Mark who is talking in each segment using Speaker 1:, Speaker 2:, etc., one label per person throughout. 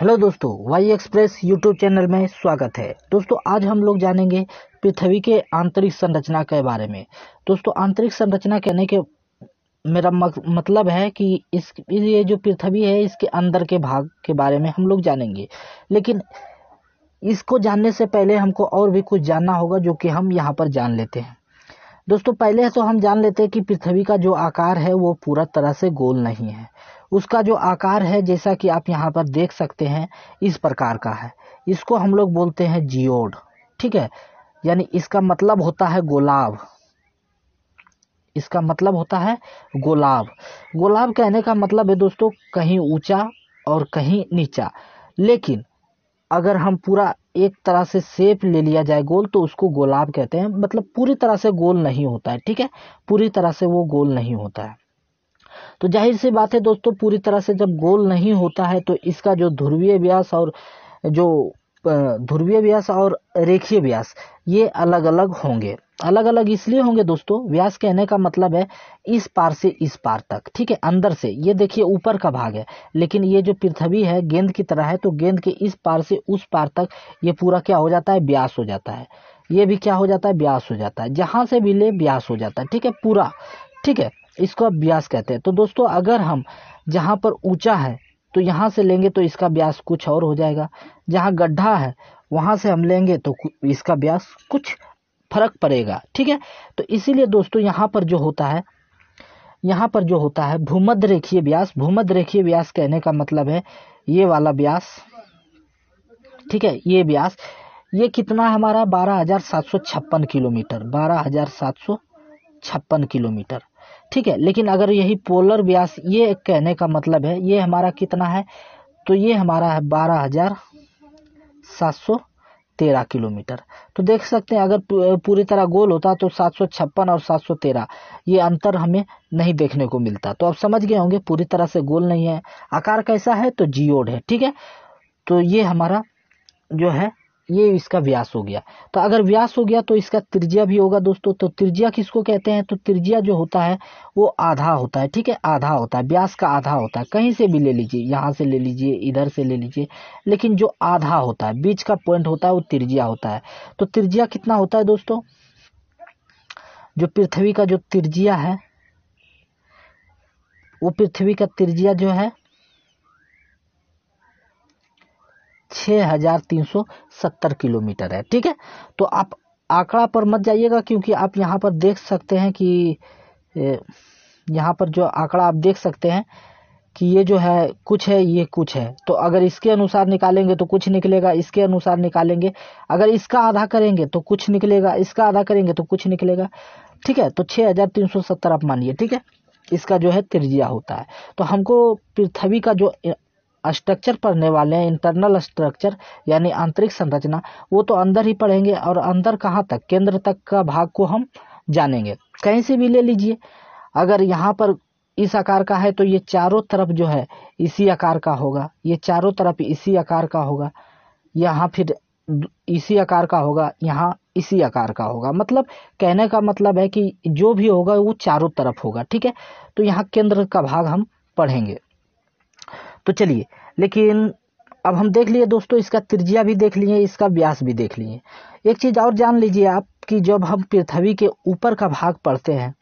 Speaker 1: hello दोस्तों Y express YouTube channel में स्वागत है दोस्तों आज हम लोग जानेंगे पृथ्वी के आंतरिक संरचना के बारे में दोस्तों आंतरिक संरचना कहने के मेरा मतलब है कि इस ये जो पृथ्वी है इसके अंदर के भाग के बारे में हम लोग जानेंगे लेकिन इसको जानने से पहले हमको और भी कुछ जानना होगा जो कि हम यहाँ पर जान लेते हैं दोस्तों पहले तो हम जान लेते हैं कि पृथ्वी का जो आकार है वो पूरा तरह से गोल नहीं है उसका जो आकार है जैसा कि आप यहाँ पर देख सकते हैं इस प्रकार का है इसको हम लोग बोलते हैं जियोड ठीक है यानी इसका मतलब होता है गुलाब इसका मतलब होता है गुलाब गुलाब कहने का मतलब है दोस्तों कहीं ऊंचा और कहीं नीचा लेकिन अगर हम पूरा एक तरह से सेप ले लिया जाए गोल तो उसको गोलाब कहते हैं मतलब पूरी तरह से गोल नहीं होता है ठीक है पूरी तरह से वो गोल नहीं होता है तो जाहिर सी बात है दोस्तों पूरी तरह से जब गोल नहीं होता है तो इसका जो ध्रुवीय व्यास और जो ध्रुवीय व्यास और रेखीय व्यास ये अलग अलग होंगे अलग अलग इसलिए होंगे दोस्तों व्यास कहने का मतलब है इस पार से इस पार तक ठीक है अंदर से ये देखिए ऊपर का भाग है लेकिन ये जो पृथ्वी है गेंद की तरह है तो गेंद के इस पार से उस पार तक ये पूरा क्या हो जाता है व्यास हो जाता है ये भी क्या हो जाता है व्यास हो जाता है जहां से भी ले व्यास हो जाता है ठीक है पूरा ठीक है इसको ब्यास कहते हैं तो दोस्तों अगर हम जहाँ पर ऊंचा है तो यहाँ से लेंगे तो इसका व्यास कुछ और हो जाएगा जहाँ गड्ढा है वहाँ से हम लेंगे तो इसका व्यास कुछ फर्क पड़ेगा ठीक है तो इसीलिए दोस्तों यहाँ पर जो होता है यहाँ पर जो होता है भूमध्य रेखीय व्यास भूमध्य रेखीय व्यास कहने का मतलब है ये वाला ब्यास ठीक है ये व्यास ये कितना हमारा बारह हजार सात सौ छप्पन किलोमीटर बारह हजार सात सौ छप्पन किलोमीटर ठीक है लेकिन अगर यही पोलर व्यास ये कहने का मतलब है ये हमारा कितना है तो ये हमारा है बारह हजार सात सौ तेरह किलोमीटर तो देख सकते हैं अगर पूरी तरह गोल होता तो सात सौ छप्पन और सात सौ तेरह ये अंतर हमें नहीं देखने को मिलता तो आप समझ गए होंगे पूरी तरह से गोल नहीं है आकार कैसा है तो जियोड है ठीक है तो ये हमारा जो है ये इसका व्यास हो गया तो अगर व्यास हो गया तो इसका त्रिज्या भी होगा दोस्तों तो त्रिज्या किसको कहते हैं तो त्रिज्या जो होता है वो आधा होता है ठीक है आधा होता है व्यास का आधा होता है कहीं से भी ले लीजिए यहाँ से ले लीजिए इधर से ले लीजिए लेकिन जो आधा होता है बीच का पॉइंट होता है वो त्रिज्या होता है तो त्रिज्या कितना होता है दोस्तों जो पृथ्वी का जो त्रिज्या है वो पृथ्वी का त्रिज्या जो है 6370 हज़ार तीन सौ सत्तर किलोमीटर है ठीक है तो आप आंकड़ा पर मत जाइएगा क्योंकि आप यहाँ पर देख सकते हैं कि यहाँ पर जो आंकड़ा आप देख सकते हैं कि ये जो है कुछ है ये कुछ है तो अगर इसके अनुसार निकालेंगे तो कुछ निकलेगा इसके अनुसार निकालेंगे अगर इसका आधा करेंगे तो कुछ निकलेगा इसका आधा करेंगे तो कुछ निकलेगा ठीक है तो छः हज़ार तीन सौ सत्तर आप मानिए ठीक है इसका जो है त्रिज्या होता है तो हमको पृथ्वी का जो स्ट्रक्चर पढ़ने वाले हैं इंटरनल स्ट्रक्चर यानी आंतरिक संरचना वो तो अंदर ही पढ़ेंगे और अंदर कहाँ तक केंद्र तक का भाग को हम जानेंगे कहीं से भी ले लीजिए अगर यहाँ पर इस आकार का है तो ये चारों तरफ जो है इसी आकार का होगा ये चारों तरफ इसी आकार का होगा यहाँ फिर इसी आकार का होगा यहाँ इसी आकार का होगा मतलब कहने का मतलब है कि जो भी होगा वो चारों तरफ होगा ठीक है तो यहाँ केंद्र का भाग हम पढ़ेंगे तो चलिए लेकिन अब हम देख लिए दोस्तों इसका त्रिज्या भी देख लिए इसका व्यास भी देख लिए एक चीज़ और जान लीजिए आप कि जब हम पृथ्वी के ऊपर का भाग पढ़ते हैं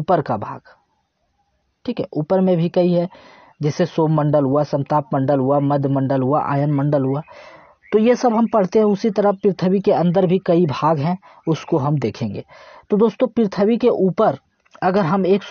Speaker 1: ऊपर का भाग ठीक है ऊपर में भी कई है जैसे सोम मंडल हुआ समताप मंडल हुआ मध्य मंडल हुआ आयन मंडल हुआ तो ये सब हम पढ़ते हैं उसी तरह पृथ्वी के अंदर भी कई भाग हैं उसको हम देखेंगे तो दोस्तों पृथ्वी के ऊपर अगर हम एक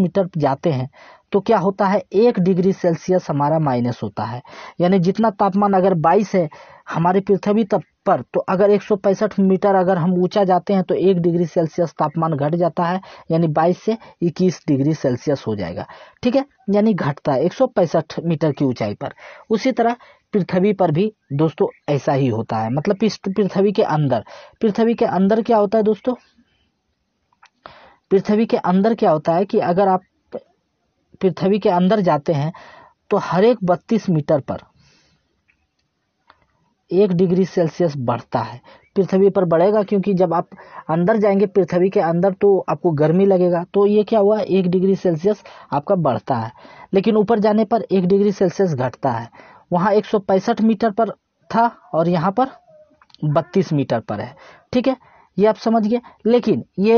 Speaker 1: मीटर जाते हैं तो क्या होता है एक डिग्री सेल्सियस हमारा माइनस होता है यानी जितना तापमान अगर 22 है हमारे पृथ्वी तक पर तो अगर एक मीटर अगर हम ऊंचा जाते हैं तो एक डिग्री सेल्सियस तापमान घट जाता है यानी 22 से 21 डिग्री सेल्सियस हो जाएगा ठीक है यानी घटता है एक मीटर की ऊंचाई पर उसी तरह पृथ्वी पर भी दोस्तों ऐसा ही होता है मतलब पृथ्वी के अंदर पृथ्वी के अंदर क्या होता है दोस्तों पृथ्वी के अंदर क्या होता है कि अगर आप पृथ्वी के अंदर जाते हैं तो हर एक बत्तीस मीटर पर एक डिग्री सेल्सियस बढ़ता है पृथ्वी पर बढ़ेगा क्योंकि जब आप अंदर जाएंगे पृथ्वी के अंदर तो आपको गर्मी लगेगा तो ये क्या हुआ एक डिग्री सेल्सियस आपका बढ़ता है लेकिन ऊपर जाने पर एक डिग्री सेल्सियस घटता है वहाँ एक मीटर पर था और यहाँ पर बत्तीस मीटर पर है ठीक है ये आप समझ गए लेकिन ये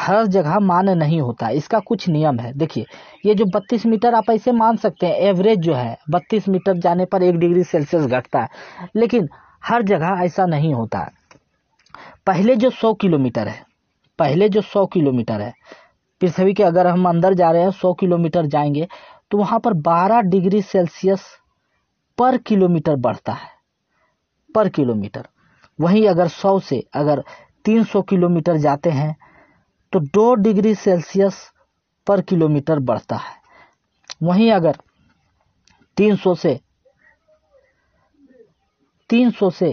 Speaker 1: हर जगह मान नहीं होता इसका कुछ नियम है देखिए ये जो 32 मीटर आप ऐसे मान सकते हैं एवरेज जो है 32 मीटर जाने पर एक डिग्री सेल्सियस घटता है लेकिन हर जगह ऐसा नहीं होता है पहले जो 100 किलोमीटर है पहले जो 100 किलोमीटर है पृथ्वी के अगर हम अंदर जा रहे हैं 100 किलोमीटर जाएंगे तो वहाँ पर बारह डिग्री सेल्सियस पर किलोमीटर बढ़ता है पर किलोमीटर वहीं अगर सौ से अगर तीन किलोमीटर जाते हैं तो दो डिग्री सेल्सियस पर किलोमीटर बढ़ता है वहीं अगर 300 से 300 से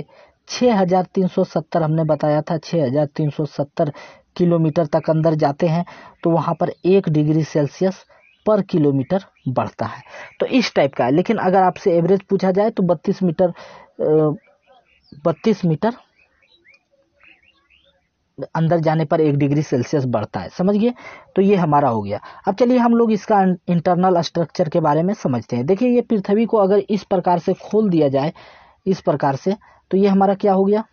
Speaker 1: 6370 हमने बताया था 6370 किलोमीटर तक अंदर जाते हैं तो वहां पर एक डिग्री सेल्सियस पर किलोमीटर बढ़ता है तो इस टाइप का है लेकिन अगर आपसे एवरेज पूछा जाए तो 32 मीटर बत्तीस मीटर अंदर जाने पर एक डिग्री सेल्सियस बढ़ता है समझिए तो ये हमारा हो गया अब चलिए हम लोग इसका इंटरनल स्ट्रक्चर के बारे में समझते हैं देखिए ये पृथ्वी को अगर इस प्रकार से खोल दिया जाए इस प्रकार से तो ये हमारा क्या हो गया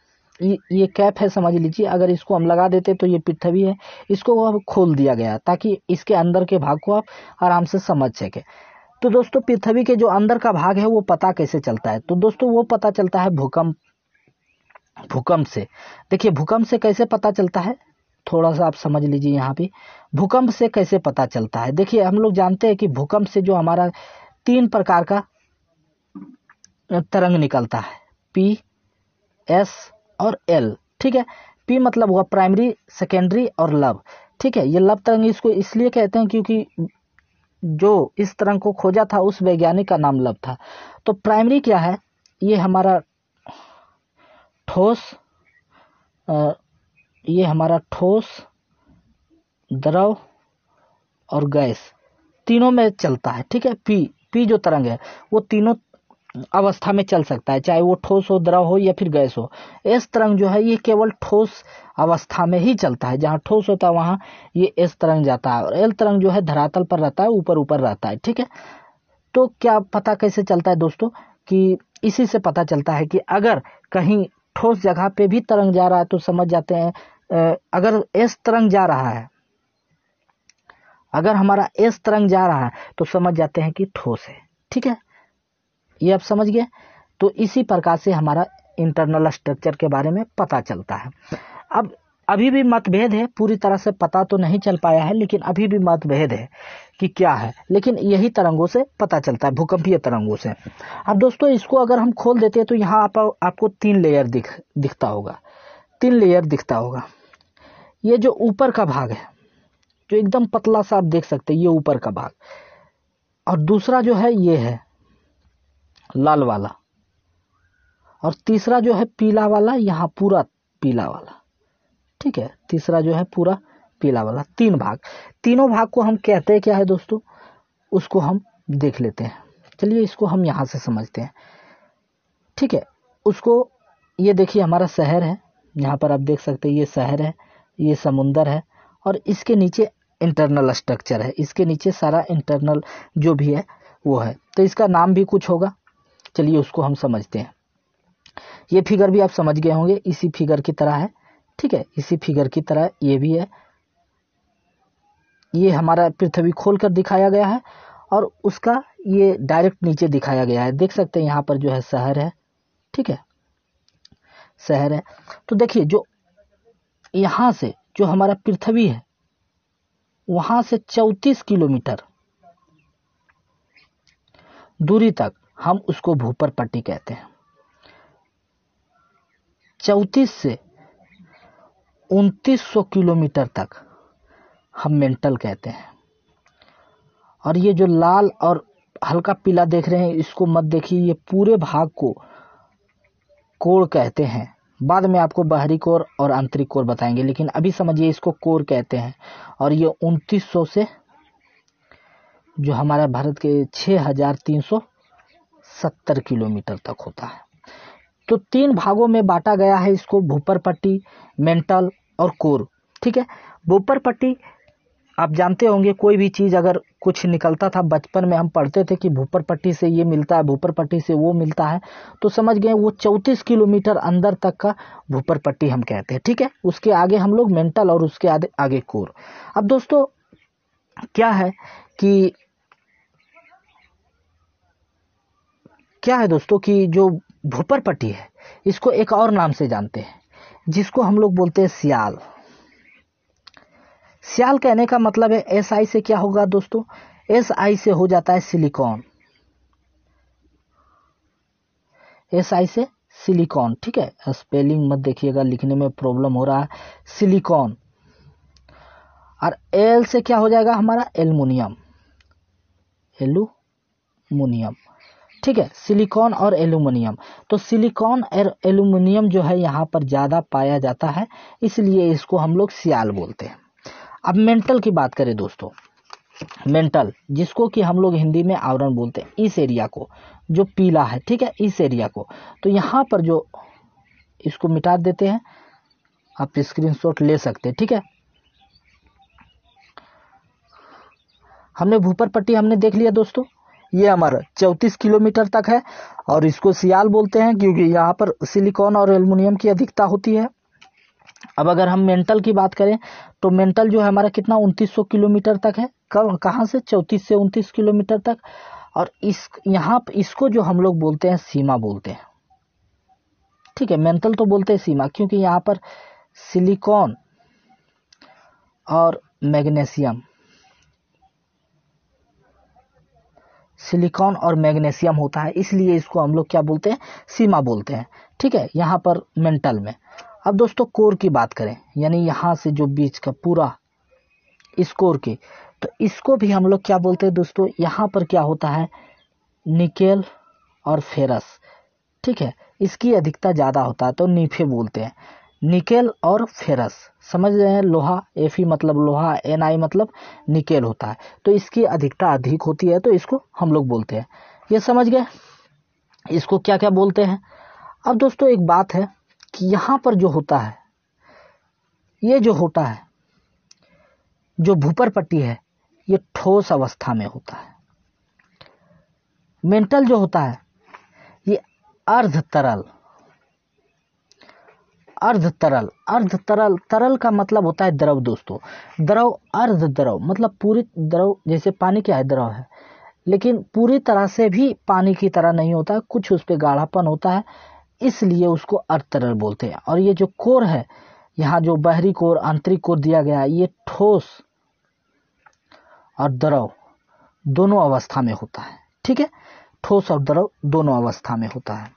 Speaker 1: ये कैप है समझ लीजिए अगर इसको हम लगा देते तो ये पृथ्वी है इसको अब खोल दिया गया ताकि इसके अंदर के भाग को आप आराम से समझ सकें तो दोस्तों पृथ्वी के जो अंदर का भाग है वो पता कैसे चलता है तो दोस्तों वो पता चलता है भूकंप भूकंप से देखिए भूकंप से कैसे पता चलता है थोड़ा सा आप समझ लीजिए यहाँ पे भूकंप से कैसे पता चलता है देखिए हम लोग जानते हैं कि भूकंप से जो हमारा तीन प्रकार का तरंग निकलता है पी एस और एल ठीक है पी मतलब हुआ प्राइमरी सेकेंडरी और लव ठीक है ये लव तरंग इसको इसलिए कहते हैं क्योंकि जो इस तरंग को खोजा था उस वैज्ञानिक का नाम लव था तो प्राइमरी क्या है ये हमारा ठोस ये हमारा ठोस द्रव और गैस तीनों में चलता है ठीक है पी पी जो तरंग है वो तीनों अवस्था में चल सकता है चाहे वो ठोस हो द्रव हो या फिर गैस हो एस तरंग जो है ये केवल ठोस अवस्था में ही चलता है जहाँ ठोस होता है वहाँ ये एस तरंग जाता है और एल तरंग जो है धरातल पर रहता है ऊपर ऊपर रहता है ठीक है तो क्या पता कैसे चलता है दोस्तों कि इसी से पता चलता है कि अगर कहीं ठोस जगह पे भी तरंग जा रहा है तो समझ जाते हैं अगर एस तरंग जा रहा है अगर हमारा एस तरंग जा रहा है तो समझ जाते हैं कि ठोस है ठीक है ये आप समझ गए तो इसी प्रकार से हमारा इंटरनल स्ट्रक्चर के बारे में पता चलता है अब अभी भी मतभेद है पूरी तरह से पता तो नहीं चल पाया है लेकिन अभी भी मतभेद है कि क्या है लेकिन यही तरंगों से पता चलता है भूकंपीय तरंगों से अब दोस्तों इसको अगर हम खोल देते हैं तो यहाँ आप, आपको तीन लेयर दिख दिखता होगा तीन लेयर दिखता होगा ये जो ऊपर का भाग है जो एकदम पतला सा आप देख सकते हैं ये ऊपर का भाग और दूसरा जो है ये है लाल वाला और तीसरा जो है पीला वाला यहाँ पूरा पीला वाला ठीक है तीसरा जो है पूरा पीला वाला तीन भाग तीनों भाग को हम कहते हैं क्या है दोस्तों उसको हम देख लेते हैं चलिए इसको हम यहाँ से समझते हैं ठीक है उसको ये देखिए हमारा शहर है यहाँ पर आप देख सकते हैं ये शहर है ये समुंदर है और इसके नीचे इंटरनल स्ट्रक्चर है इसके नीचे सारा इंटरनल जो भी है वो है तो इसका नाम भी कुछ होगा चलिए उसको हम समझते हैं ये फिगर भी आप समझ गए होंगे इसी फिगर की तरह है ठीक है इसी फिगर की तरह ये भी है ये हमारा पृथ्वी खोल कर दिखाया गया है और उसका ये डायरेक्ट नीचे दिखाया गया है देख सकते हैं यहाँ पर जो है शहर है ठीक है शहर है तो देखिए जो यहाँ से जो हमारा पृथ्वी है वहाँ से चौंतीस किलोमीटर दूरी तक हम उसको भूपर पट्टी कहते हैं चौंतीस से उनतीस किलोमीटर तक हम मेंटल कहते हैं और ये जो लाल और हल्का पीला देख रहे हैं इसको मत देखिए ये पूरे भाग को कोर कहते हैं बाद में आपको बाहरी कोर और आंतरिक कोर बताएंगे लेकिन अभी समझिए इसको कोर कहते हैं और ये उनतीस से जो हमारा भारत के 6370 किलोमीटर तक होता है तो तीन भागों में बांटा गया है इसको भूपर पट्टी मेंटल और कोर ठीक है भूपर पट्टी आप जानते होंगे कोई भी चीज़ अगर कुछ निकलता था बचपन में हम पढ़ते थे कि भूपर पट्टी से ये मिलता है भूपर पट्टी से वो मिलता है तो समझ गए वो चौंतीस किलोमीटर अंदर तक का भूपर पट्टी हम कहते हैं ठीक है उसके आगे हम लोग मेंटल और उसके आगे आगे कोर अब दोस्तों क्या है कि क्या है दोस्तों कि जो भूपर पट्टी है इसको एक और नाम से जानते हैं जिसको हम लोग बोलते हैं सियाल सियाल कहने का मतलब है एस आई से क्या होगा दोस्तों एस आई से हो जाता है सिलिकॉन एस आई से सिलिकॉन ठीक है स्पेलिंग मत देखिएगा लिखने में प्रॉब्लम हो रहा है सिलिकॉन और एल से क्या हो जाएगा हमारा एलमोनियम एलुमिनियम ठीक है सिलिकॉन और एल्यूमिनियम तो सिलिकॉन और एल्यूमिनियम जो है यहाँ पर ज़्यादा पाया जाता है इसलिए इसको हम लोग सियाल बोलते हैं अब मेंटल की बात करें दोस्तों मेंटल जिसको कि हम लोग हिंदी में आवरण बोलते हैं इस एरिया को जो पीला है ठीक है इस एरिया को तो यहाँ पर जो इसको मिटा देते हैं आप स्क्रीनशॉट ले सकते हैं ठीक है हमने भूपर पट्टी हमने देख लिया दोस्तों ये हमारा चौंतीस किलोमीटर तक है और इसको सियाल बोलते हैं क्योंकि यहाँ पर सिलिकॉन और एलमिनियम की अधिकता होती है अब अगर हम मेंटल की बात करें तो मेंटल जो है हमारा कितना उनतीस सौ किलोमीटर तक है कब कहाँ से चौंतीस से उनतीस किलोमीटर तक और इस यहाँ इसको जो हम लोग बोलते हैं सीमा बोलते हैं ठीक है मेंटल तो बोलते हैं सीमा क्योंकि यहाँ पर सिलिकॉन और मैग्नेशियम सिलिकॉन और मैग्नेशियम होता है इसलिए इसको हम लोग क्या बोलते हैं सीमा बोलते हैं ठीक है यहाँ पर मेंटल में अब दोस्तों कोर की बात करें यानी यहाँ से जो बीच का पूरा इस कोर की तो इसको भी हम लोग क्या बोलते हैं दोस्तों यहाँ पर क्या होता है निकेल और फेरस ठीक है इसकी अधिकता ज़्यादा होता है तो नीफे बोलते हैं निकेल और फेरस समझ रहे हैं लोहा एफ ई e मतलब लोहा एन आई मतलब निकेल होता है तो इसकी अधिकता अधिक होती है तो इसको हम लोग बोलते हैं ये समझ गए इसको क्या क्या बोलते हैं अब दोस्तों एक बात है कि यहाँ पर जो होता है ये जो होता है जो भूपर पट्टी है ये ठोस अवस्था में होता है मेंटल जो होता है ये अर्ध तरल अर्ध तरल अर्ध तरल तरल का मतलब होता है द्रव दोस्तों द्रव अर्ध द्रव मतलब पूरी द्रव जैसे पानी क्या है द्रव है लेकिन पूरी तरह से भी पानी की तरह नहीं होता कुछ उस पर गाढ़ापन होता है इसलिए उसको अर्ध तरल बोलते हैं और ये जो कोर है यहाँ जो बहरी कोर आंतरिक कोर दिया गया है ये ठोस और द्रव दोनों अवस्था में होता है ठीक है ठोस और द्रव दोनों अवस्था में होता है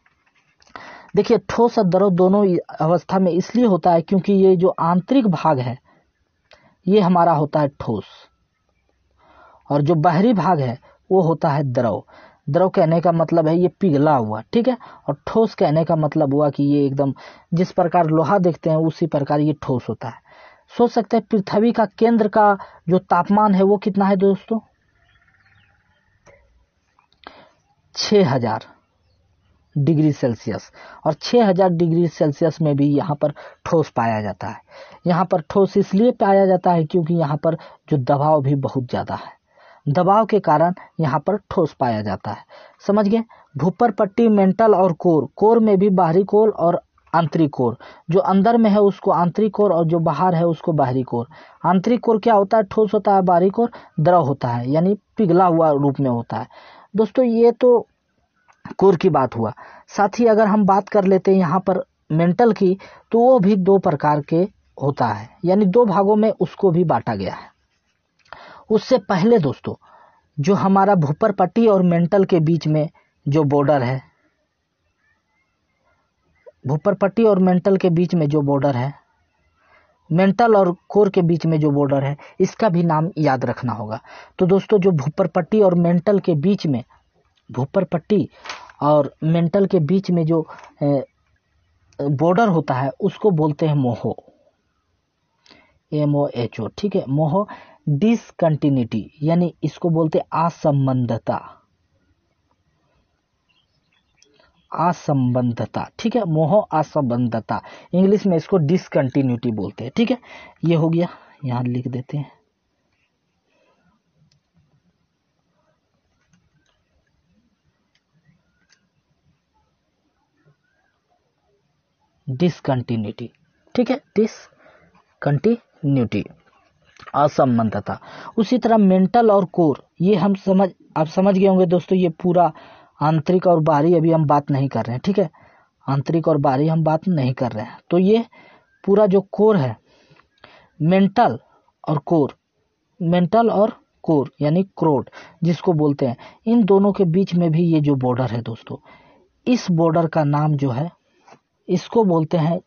Speaker 1: देखिए ठोस और द्रव दोनों अवस्था में इसलिए होता है क्योंकि ये जो आंतरिक भाग है ये हमारा होता है ठोस और जो बाहरी भाग है वो होता है द्रव द्रव कहने का मतलब है ये पिघला हुआ ठीक है और ठोस कहने का मतलब हुआ कि ये एकदम जिस प्रकार लोहा देखते हैं उसी प्रकार ये ठोस होता है सोच सकते हैं पृथ्वी का केंद्र का जो तापमान है वो कितना है दोस्तों छ हजार डिग्री सेल्सियस और 6000 डिग्री सेल्सियस में भी यहाँ पर ठोस पाया जाता है यहाँ पर ठोस इसलिए पाया जाता है क्योंकि यहाँ पर जो दबाव भी बहुत ज़्यादा है दबाव के कारण यहाँ पर ठोस पाया जाता है समझ गए भूपर पट्टी मेंटल और कोर कोर में भी बाहरी कोर और आंतरिक कोर जो अंदर में है उसको आंतरिक कोर और जो बाहर है उसको बाहरी कोर आंतरिक कोर क्या होता है ठोस होता है बाहरी कोर द्रव होता है यानी पिघला हुआ रूप में होता है दोस्तों ये तो कोर की बात हुआ साथ ही अगर हम बात कर लेते हैं यहाँ पर मेंटल की तो वो भी दो प्रकार के होता है यानी दो भागों में उसको भी बांटा गया है उससे पहले दोस्तों जो हमारा भूपर पट्टी और मेंटल के बीच में जो बॉर्डर है भूपर पट्टी और मेंटल के बीच में जो बॉर्डर है मेंटल और कोर के बीच में जो बॉर्डर है इसका भी नाम याद रखना होगा तो दोस्तों जो भूपर पट्टी और मेंटल के बीच में भूपर पट्टी और मेंटल के बीच में जो बॉर्डर होता है उसको बोलते हैं मोहो एम ओ एच ओ ठीक है मोहो डिसकंटिन्यूटी यानी इसको बोलते असंबंधता असंबंधता ठीक है मोह असंबंधता इंग्लिश में इसको डिसकंटिन्यूटी बोलते हैं ठीक है ये हो गया यहां लिख देते हैं डिसकंटिन्यूटी ठीक है डिसकंटिन्यूटी असंबंधता उसी तरह मेंटल और कोर ये हम समझ आप समझ गए होंगे दोस्तों ये पूरा आंतरिक और बाहरी अभी हम बात नहीं कर रहे हैं ठीक है आंतरिक और बाहरी हम बात नहीं कर रहे हैं तो ये पूरा जो कोर है मेंटल और कोर मेंटल और कोर यानी क्रोड जिसको बोलते हैं इन दोनों के बीच में भी ये जो बॉर्डर है दोस्तों इस बॉर्डर का नाम जो है इसको बोलते हैं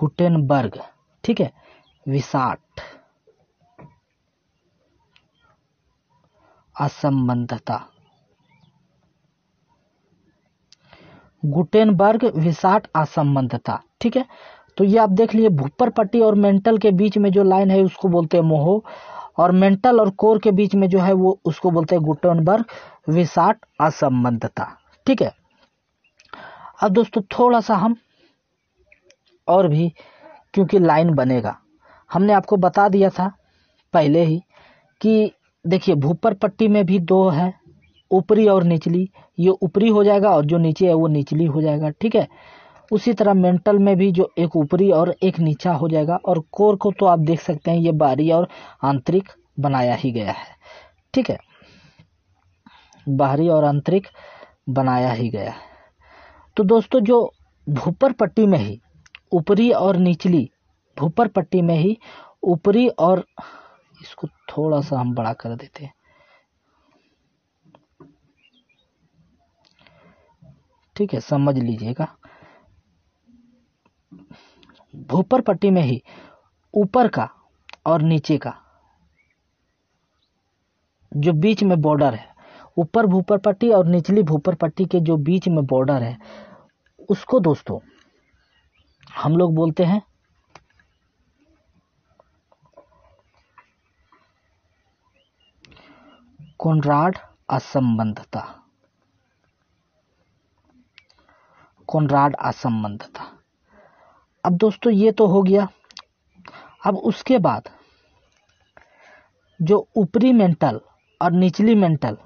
Speaker 1: गुटेनबर्ग ठीक है विसाट असंबंधता गुटेनबर्ग विसाट असंबंधता ठीक है तो ये आप देख लिए भूपर पट्टी और मेंटल के बीच में जो लाइन है उसको बोलते हैं मोहो और मेंटल और कोर के बीच में जो है वो उसको बोलते हैं गुटनबर्ग विसाट असंबद्धता ठीक है अब दोस्तों थोड़ा सा हम और भी क्योंकि लाइन बनेगा हमने आपको बता दिया था पहले ही कि देखिए भूपर पट्टी में भी दो है ऊपरी और निचली ये ऊपरी हो जाएगा और जो नीचे है वो निचली हो जाएगा ठीक है उसी तरह मेंटल में भी जो एक ऊपरी और एक नीचा हो जाएगा और कोर को तो आप देख सकते हैं ये बाहरी और आंतरिक बनाया ही गया है ठीक है बाहरी और आंतरिक बनाया ही गया है तो दोस्तों जो भूपर पट्टी में ही ऊपरी और निचली भूपर पट्टी में ही ऊपरी और इसको थोड़ा सा हम बड़ा कर देते हैं ठीक है समझ लीजिएगा भूपर पट्टी में ही ऊपर का और नीचे का जो बीच में बॉर्डर है ऊपर भूपर पट्टी और निचली भूपर पट्टी के जो बीच में बॉर्डर है उसको दोस्तों हम लोग बोलते हैं कुंड्राड असंबंधता कोनराड असंबंधता अब दोस्तों ये तो हो गया अब उसके बाद जो ऊपरी मेंटल और निचली मेंटल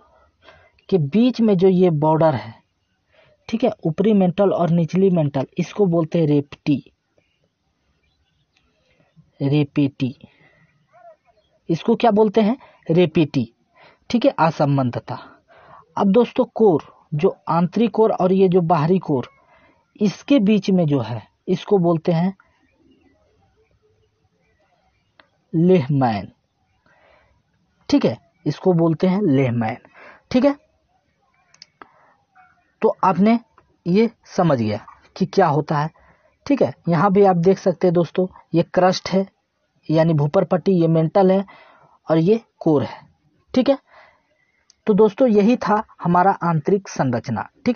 Speaker 1: के बीच में जो ये बॉर्डर है ठीक है ऊपरी मेंटल और निचली मेंटल इसको बोलते हैं रेपटी रेपेटी इसको क्या बोलते हैं रेपेटी ठीक है असंबंधता अब दोस्तों कोर जो आंतरिक कोर और ये जो बाहरी कोर इसके बीच में जो है इसको बोलते हैं लेहमैन ठीक है इसको बोलते हैं लेहमैन ठीक है तो आपने ये समझ गया कि क्या होता है ठीक है यहां भी आप देख सकते हैं दोस्तों ये क्रस्ट है यानी भूपर पट्टी ये मेंटल है और ये कोर है ठीक है तो दोस्तों यही था हमारा आंतरिक संरचना ठीक है